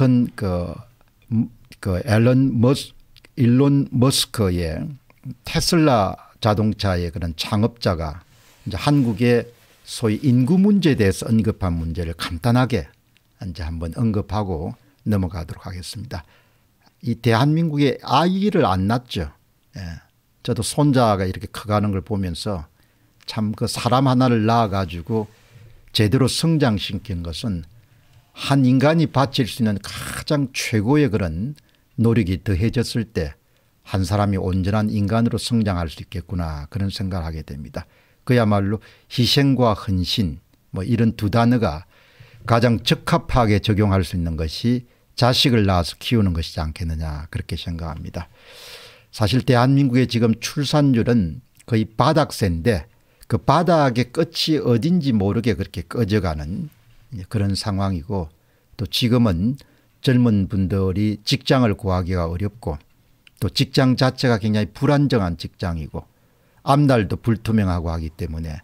전그 음, 그 앨런 머스 일론 머스크의 테슬라 자동차의 그런 창업자가 이제 한국의 소위 인구 문제에 대해서 언급한 문제를 간단하게 이제 한번 언급하고 넘어가도록 하겠습니다. 이 대한민국의 아이를 안 낳죠. 예. 저도 손자가 이렇게 커가는 걸 보면서 참 그 사람 하나를 낳아가지고 제대로 성장시킨 것은 한 인간이 바칠 수 있는 가장 최고의 그런 노력이 더해졌을 때 한 사람이 온전한 인간으로 성장할 수 있겠구나 그런 생각을 하게 됩니다. 그야말로 희생과 헌신 뭐 이런 두 단어가 가장 적합하게 적용할 수 있는 것이 자식을 낳아서 키우는 것이지 않겠느냐 그렇게 생각합니다. 사실 대한민국의 지금 출산율은 거의 바닥세인데 그 바닥의 끝이 어딘지 모르게 그렇게 꺼져가는 그런 상황이고 또 지금은 젊은 분들이 직장을 구하기가 어렵고 또 직장 자체가 굉장히 불안정한 직장이고 앞날도 불투명하고 하기 때문에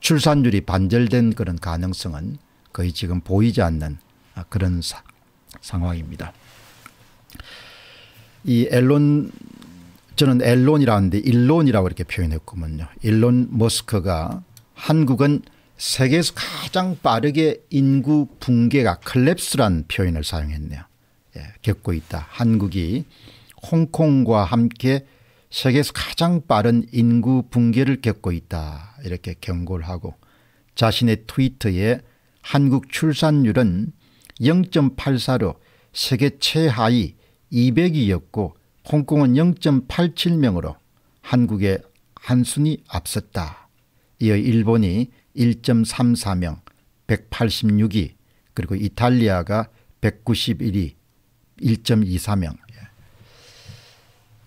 출산율이 반절된 그런 가능성은 거의 지금 보이지 않는 그런 사, 상황입니다. 이 앨런 저는 앨론이라는데 일론이라고 이렇게 표현했구먼요. 일론 머스크가 한국은 세계에서 가장 빠르게 인구 붕괴가 클랩스란 표현을 사용했네요. 예, 겪고 있다. 한국이 홍콩과 함께 세계에서 가장 빠른 인구 붕괴를 겪고 있다. 이렇게 경고를 하고 자신의 트위터에 한국 출산율은 0.84로 세계 최하위 200이었고 홍콩은 0.87명으로 한국의 한순위 앞섰다. 이어 일본이 1.34명 186위 그리고 이탈리아가 191위 1.24명. 예.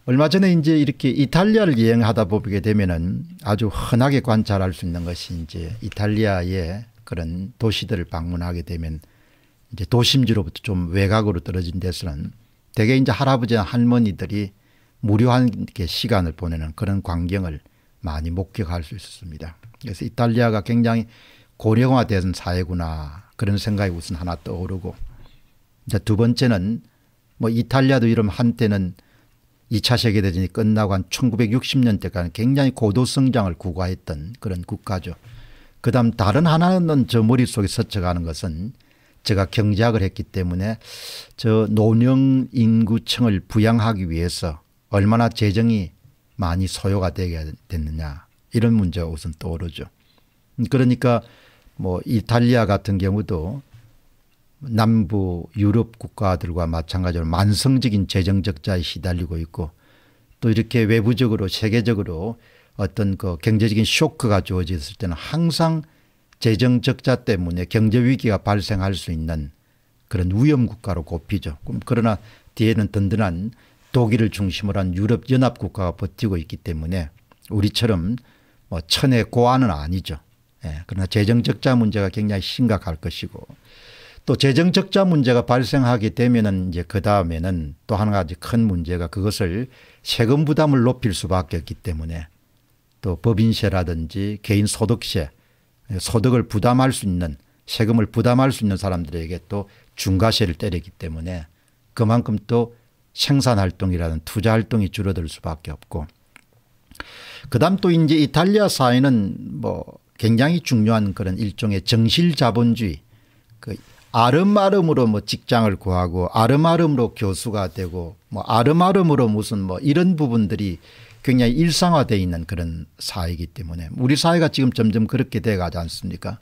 얼마 전에 이제 이렇게 이탈리아를 여행하다 보게 되면은 아주 흔하게 관찰할 수 있는 것이 이제 이탈리아의 그런 도시들을 방문하게 되면 이제 도심지로부터 좀 외곽으로 떨어진 데서는 대개 이제 할아버지 할머니들이 무료한 시간을 보내는 그런 광경을 많이 목격할 수 있었습니다. 그래서 이탈리아가 굉장히 고령화된 사회구나 그런 생각이 우선 하나 떠오르고 이제 두 번째는 뭐 이탈리아도 이름 한때는 2차 세계대전이 끝나고 한 1960년대까지 굉장히 고도성장을 구가했던 그런 국가죠. 그 다음 다른 하나는 저 머릿속에 스쳐가는 것은 제가 경제학을 했기 때문에 저 노령 인구층을 부양하기 위해서 얼마나 재정이 많이 소요가 되게 됐느냐 이런 문제가 우선 떠오르죠. 음, 그러니까 뭐 이탈리아 같은 경우도 남부 유럽 국가들과 마찬가지로 만성적인 재정적자에 시달리고 있고 또 이렇게 외부적으로 세계적으로 어떤 그 경제적인 쇼크가 주어졌을 때는 항상 재정적자 때문에 경제위기가 발생할 수 있는 그런 위험 국가로 꼽히죠. 그러나 뒤에는 든든한 독일을 중심으로 한 유럽 연합 국가가 버티고 있기 때문에 우리처럼 뭐 천의 고안은 아니죠. 예. 그러나 재정 적자 문제가 굉장히 심각할 것이고 또 재정 적자 문제가 발생하게 되면 이제 그 다음에는 또 한 가지 큰 문제가 그것을 세금 부담을 높일 수밖에 없기 때문에 또 법인세라든지 개인 소득세 소득을 부담할 수 있는 세금을 부담할 수 있는 사람들에게 또 중과세를 때리기 때문에 그만큼 또 생산 활동이라는 투자 활동이 줄어들 수밖에 없고 그다음 또 이제 이탈리아 사회는 뭐 굉장히 중요한 그런 일종의 정실 자본주의 그 아름아름으로 뭐 직장을 구하고 아름아름으로 교수가 되고 뭐 아름아름으로 무슨 뭐 이런 부분들이 굉장히 일상화되어 있는 그런 사회이기 때문에 우리 사회가 지금 점점 그렇게 돼 가지 않습니까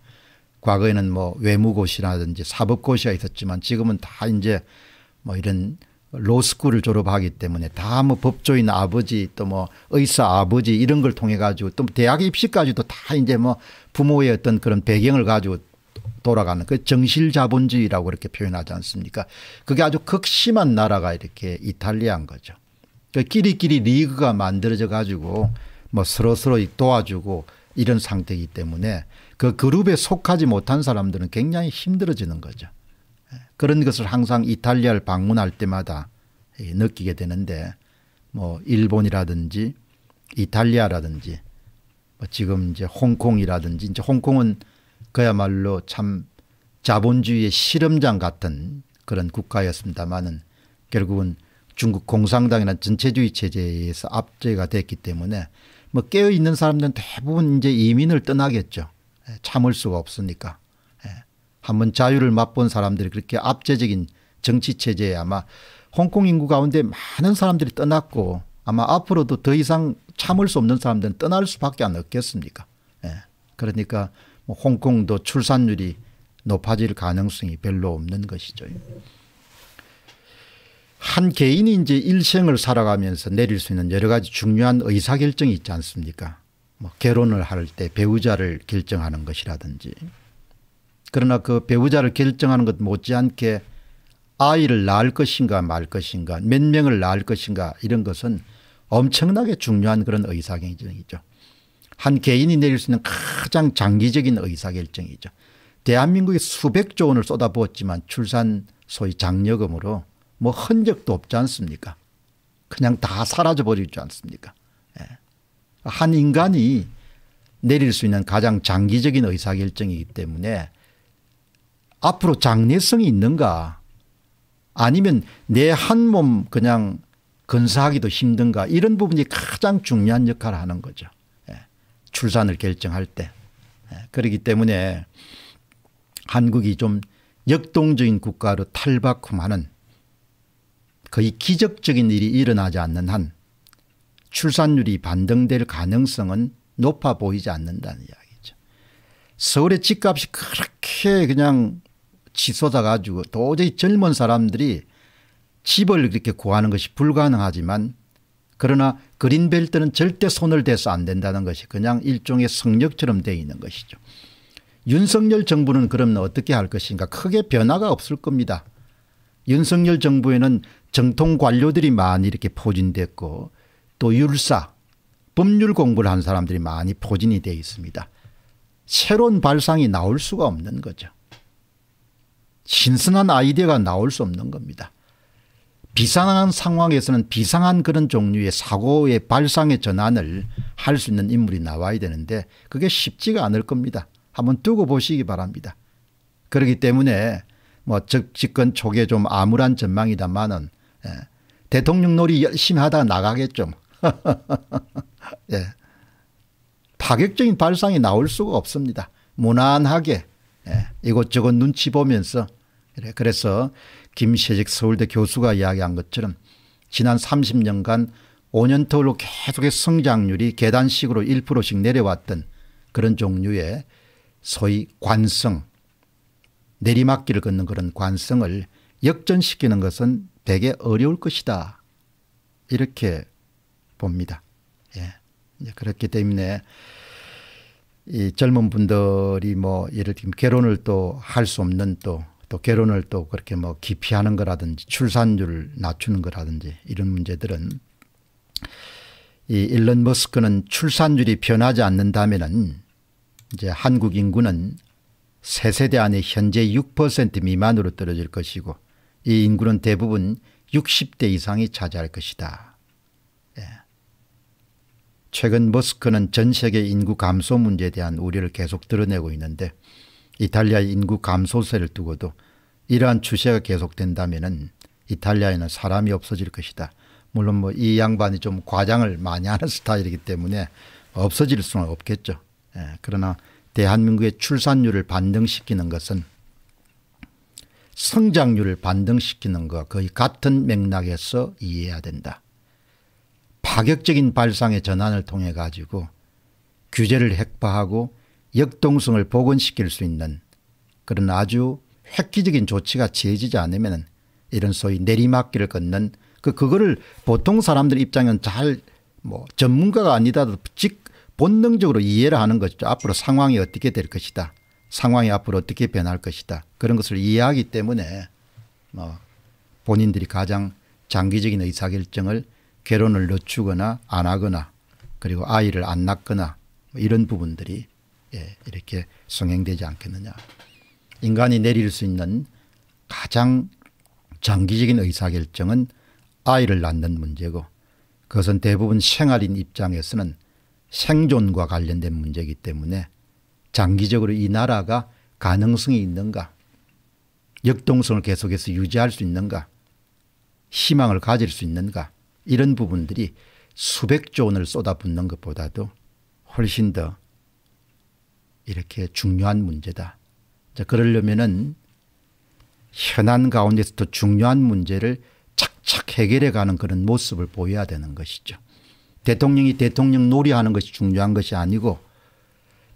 과거에는 뭐 외무고시라든지 사법고시가 있었지만 지금은 다 이제 뭐 이런 로스쿨을 졸업하기 때문에 다 뭐 법조인 아버지 또 뭐 의사 아버지 이런 걸 통해 가지고 또 대학 입시까지도 다 이제 뭐 부모의 어떤 그런 배경을 가지고 돌아가는 그 정실 자본주의라고 이렇게 표현하지 않습니까? 그게 아주 극심한 나라가 이렇게 이탈리아인 거죠. 그 끼리끼리 리그가 만들어져 가지고 뭐 서로 서로 도와주고 이런 상태이기 때문에 그 그룹에 속하지 못한 사람들은 굉장히 힘들어지는 거죠. 그런 것을 항상 이탈리아를 방문할 때마다 예, 느끼게 되는데 뭐 일본이라든지 이탈리아라든지 뭐 지금 이제 홍콩이라든지 이제 홍콩은 그야말로 참 자본주의의 실험장 같은 그런 국가였습니다만은 결국은 중국 공산당이나 전체주의 체제에서 압제가 됐기 때문에 뭐 깨어 있는 사람들은 대부분 이제 이민을 떠나겠죠. 예, 참을 수가 없으니까. 한번 자유를 맛본 사람들이 그렇게 압제적인 정치 체제에 아마 홍콩 인구 가운데 많은 사람들이 떠났고 아마 앞으로도 더 이상 참을 수 없는 사람들은 떠날 수밖에 안 없겠습니까? 예. 그러니까 뭐 홍콩도 출산율이 높아질 가능성이 별로 없는 것이죠. 한 개인이 이제 일생을 살아가면서 내릴 수 있는 여러 가지 중요한 의사결정이 있지 않습니까? 뭐 결혼을 할 때 배우자를 결정하는 것이라든지 그러나 그 배우자를 결정하는 것 못지않게 아이를 낳을 것인가 말 것인가 몇 명을 낳을 것인가 이런 것은 엄청나게 중요한 그런 의사결정이죠. 한 개인이 내릴 수 있는 가장 장기적인 의사결정이죠. 대한민국이 수백 조 원을 쏟아부었지만 출산 소위 장려금으로 뭐 흔적도 없지 않습니까? 그냥 다 사라져버리지 않습니까? 예. 한 인간이 내릴 수 있는 가장 장기적인 의사결정이기 때문에 앞으로 장래성이 있는가 아니면 내 한 몸 그냥 건사하기도 힘든가 이런 부분이 가장 중요한 역할을 하는 거죠. 예. 출산을 결정할 때. 예. 그렇기 때문에 한국이 좀 역동적인 국가로 탈바꿈하는 거의 기적적인 일이 일어나지 않는 한 출산율이 반등될 가능성은 높아 보이지 않는다는 이야기죠. 서울의 집값이 그렇게 그냥 치솟아 가지고 도저히 젊은 사람들이 집을 그렇게 구하는 것이 불가능하지만 그러나 그린벨트는 절대 손을 대서 안 된다는 것이 그냥 일종의 성역처럼 되어 있는 것이죠. 윤석열 정부는 그러면 어떻게 할 것인가 크게 변화가 없을 겁니다. 윤석열 정부에는 정통 관료들이 많이 이렇게 포진됐고 또 율사 법률 공부를 한 사람들이 많이 포진이 되어 있습니다. 새로운 발상이 나올 수가 없는 거죠. 신선한 아이디어가 나올 수 없는 겁니다. 비상한 상황에서는 비상한 그런 종류의 사고의 발상의 전환을 할 수 있는 인물이 나와야 되는데 그게 쉽지가 않을 겁니다. 한번 두고 보시기 바랍니다. 그렇기 때문에 뭐직권 초기에 좀 암울한 전망이다마는 예. 대통령 놀이 열심히 하다가 나가겠죠. 뭐. 예. 파격적인 발상이 나올 수가 없습니다. 무난하게 예. 이것저것 눈치 보면서 그래. 네, 그래서 김세직 서울대 교수가 이야기한 것처럼 지난 30년간 5년 터울로 계속해 성장률이 계단식으로 1%씩 내려왔던 그런 종류의 소위 관성 내리막길을 걷는 그런 관성을 역전시키는 것은 되게 어려울 것이다. 이렇게 봅니다. 예. 그렇기 때문에 이 젊은 분들이 뭐 예를 들면 결혼을 또 할 수 없는 또또 결혼을 또 그렇게 뭐 기피하는 거라든지 출산율 을 낮추는 거라든지 이런 문제들은 이 일론 머스크는 출산율이 변하지 않는다면은 이제 한국 인구는 세세대 안에 현재 6% 미만으로 떨어질 것이고 이 인구는 대부분 60대 이상이 차지할 것이다. 예. 최근 머스크는 전 세계 인구 감소 문제에 대한 우려를 계속 드러내고 있는데 이탈리아의 인구 감소세를 두고도 이러한 추세가 계속된다면 이탈리아에는 사람이 없어질 것이다. 물론 뭐 이 양반이 좀 과장을 많이 하는 스타일이기 때문에 없어질 수는 없겠죠. 예, 그러나 대한민국의 출산율을 반등시키는 것은 성장률을 반등시키는 것과 거의 같은 맥락에서 이해해야 된다. 파격적인 발상의 전환을 통해 가지고 규제를 핵파하고 역동성을 복원시킬 수 있는 그런 아주 획기적인 조치가 취해지지 않으면 이런 소위 내리막길을 걷는 그 그거를 보통 사람들 입장은 잘 뭐 전문가가 아니다도 즉 본능적으로 이해를 하는 것이죠. 앞으로 상황이 어떻게 될 것이다. 상황이 앞으로 어떻게 변할 것이다. 그런 것을 이해하기 때문에 뭐 본인들이 가장 장기적인 의사결정을 결혼을 늦추거나 안 하거나 그리고 아이를 안 낳거나 뭐 이런 부분들이 예, 이렇게 성행되지 않겠느냐. 인간이 내릴 수 있는 가장 장기적인 의사결정은 아이를 낳는 문제고 그것은 대부분 생활인 입장에서는 생존과 관련된 문제이기 때문에 장기적으로 이 나라가 가능성이 있는가 역동성을 계속해서 유지할 수 있는가 희망을 가질 수 있는가 이런 부분들이 수백조 원을 쏟아붓는 것보다도 훨씬 더 이렇게 중요한 문제다. 자, 그러려면은 현안 가운데서도 중요한 문제를 착착 해결해 가는 그런 모습을 보여야 되는 것이죠. 대통령이 대통령 놀이하는 것이 중요한 것이 아니고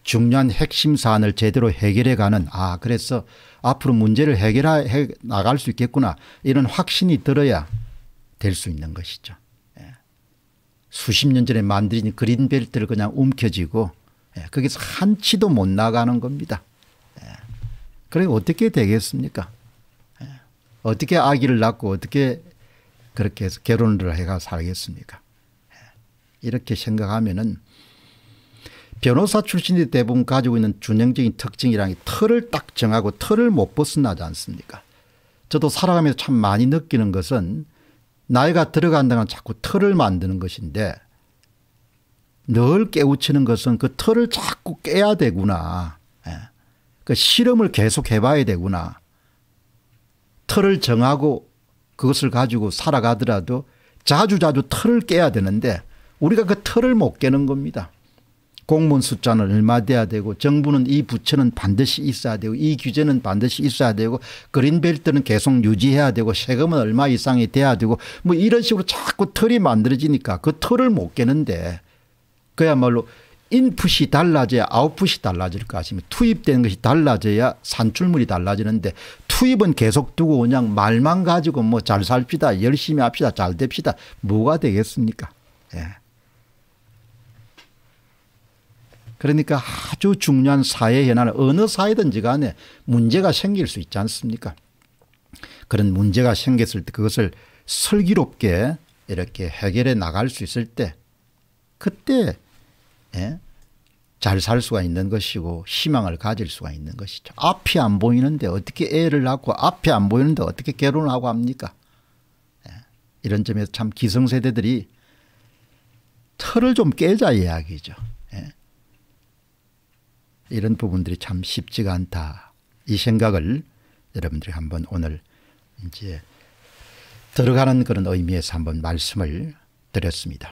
중요한 핵심 사안을 제대로 해결해 가는 아 그래서 앞으로 문제를 해결해 나갈 수 있겠구나 이런 확신이 들어야 될 수 있는 것이죠. 예. 수십 년 전에 만들어진 그린벨트를 그냥 움켜쥐고 거기서 예, 한 치도 못 나가는 겁니다. 예. 그럼 어떻게 되겠습니까? 예. 어떻게 아기를 낳고 어떻게 그렇게 해서 결혼을 해가 살겠습니까? 이렇게 생각하면은 변호사 출신이 대부분 가지고 있는 준영적인 특징이란 털을 딱 정하고 털을 못 벗어나지 않습니까? 저도 살아가면서 참 많이 느끼는 것은 나이가 들어간다면 자꾸 털을 만드는 것인데 늘 깨우치는 것은 그 틀을 자꾸 깨야 되구나. 예. 그 실험을 계속 해봐야 되구나. 틀을 정하고 그것을 가지고 살아가더라도 자주자주 틀을 깨야 되는데 우리가 그 틀을 못 깨는 겁니다. 공무원 숫자는 얼마 돼야 되고 정부는 이부처는 반드시 있어야 되고 이 규제는 반드시 있어야 되고 그린벨트는 계속 유지해야 되고 세금은 얼마 이상이 돼야 되고 뭐 이런 식으로 자꾸 틀이 만들어지니까 그 틀을 못 깨는데 그야말로 인풋이 달라져야 아웃풋이 달라질 것 같습니다. 투입되는 것이 달라져야 산출물이 달라지는데 투입은 계속 두고 그냥 말만 가지고 뭐 잘 살피다 열심히 합시다 잘 됩시다 뭐가 되겠습니까 예. 그러니까 아주 중요한 사회 현안 어느 사회든지 간에 문제가 생길 수 있지 않습니까 그런 문제가 생겼을 때 그것을 슬기롭게 이렇게 해결해 나갈 수 있을 때 그때 예? 잘 살 수가 있는 것이고 희망을 가질 수가 있는 것이죠. 앞이 안 보이는데 어떻게 애를 낳고 앞이 안 보이는데 어떻게 결혼 하고 합니까? 예. 이런 점에서 참 기성세대들이 틀을 좀 깨자 이야기죠. 예. 이런 부분들이 참 쉽지가 않다. 이 생각을 여러분들이 한번 오늘 이제 들어가는 그런 의미에서 한번 말씀을 드렸습니다.